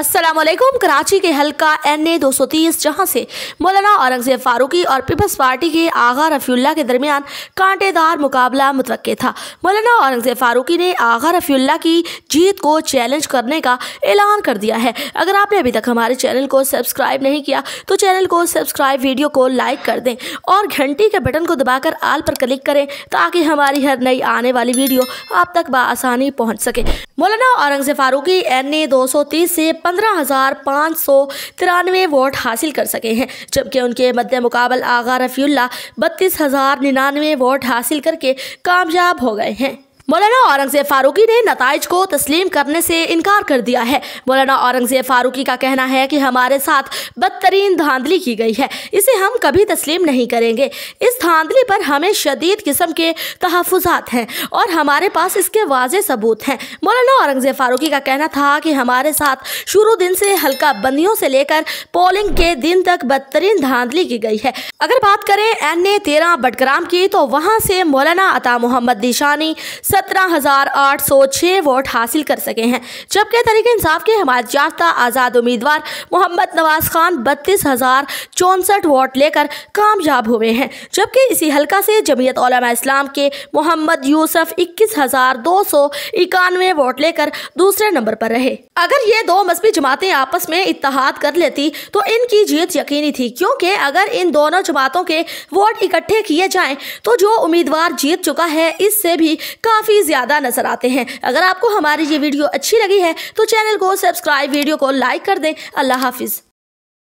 असलम कराची के हलका N A दो सौ तीस जहाँ से मौलाना औरंगजेब फारूकी और पीपल्स पार्टी के आगा रफ़ील्ला के दरमियान कांटेदार मुकाबला मुतव था मौलाना औरंगजेब फारूकी ने आगा रफ़ील्ला की जीत को चैलेंज करने का ऐलान कर दिया है अगर आपने अभी तक हमारे चैनल को सब्सक्राइब नहीं किया तो चैनल को सब्सक्राइब वीडियो को लाइक कर दें और घंटी के बटन को दबाकर आल पर क्लिक करें ताकि हमारी हर नई आने वाली वीडियो आप तक बसानी पहुँच सके मौलाना औरंगजेब फारूकी एन ए दो सौ तीस से पंद्रह हज़ार पाँच सौ तिरानवे वोट हासिल कर सके हैं जबकि उनके मध्य मुकाबल आगा रफ़ील्ला बत्तीस हज़ार निन्यानवे वोट हासिल करके कामयाब हो गए हैं मौलाना औरंगजेब फारूकी ने नतज को तस्लीम करने से इनकार कर दिया है मौलाना औरंगजेब फारूकी का कहना है कि हमारे साथ बदतरीन धांधली की गई है इसे हम कभी तस्लीम नहीं करेंगे इस धांधली पर हमें शदीद किस्म के तहफात हैं और हमारे पास इसके वाज सबूत हैं मौलाना औरंगजेब फारूकी का कहना था कि हमारे साथ शुरू दिन से हल्का बंदियों से लेकर पोलिंग के दिन तक बदतरीन धांधली की गई है अगर बात करें एन ए तेरह बटग्राम की तो वहाँ से मौलाना अता मोहम्मद दिशानी सत्रह हज़ार आठ सौ वोट हासिल कर सके हैं जबकि तरीक इंसाफ के हमारे याफ्ता आज़ाद उम्मीदवार मोहम्मद नवाज खान बत्तीस हज़ार चौंसठ वोट लेकर कामयाब हुए हैं जबकि इसी हलका से जमीयत इस्लाम के मोहम्मद यूसुफ इक्कीस हज़ार दो सौ इक्यानवे वोट लेकर दूसरे नंबर पर रहे अगर ये दो मजहबी जमातें आपस में इतहाद कर लेती तो इनकी जीत यकीनी थी क्योंकि अगर इन दोनों जमातों के वोट इकट्ठे किए जाएं तो जो उम्मीदवार जीत चुका है इससे भी का काफ़ी ज़्यादा नजर आते हैं अगर आपको हमारी ये वीडियो अच्छी लगी है तो चैनल को सब्सक्राइब वीडियो को लाइक कर दें अल्लाह हाफिज़